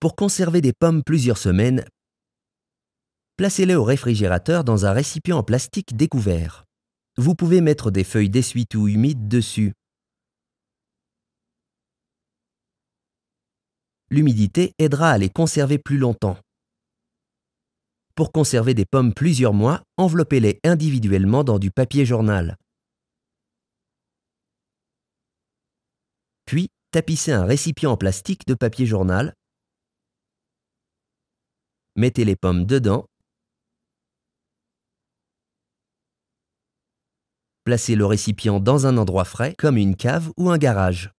Pour conserver des pommes plusieurs semaines, placez-les au réfrigérateur dans un récipient en plastique découvert. Vous pouvez mettre des feuilles dessuie ou humides dessus. L'humidité aidera à les conserver plus longtemps. Pour conserver des pommes plusieurs mois, enveloppez-les individuellement dans du papier journal. Puis, tapissez un récipient en plastique de papier journal mettez les pommes dedans, placez le récipient dans un endroit frais comme une cave ou un garage.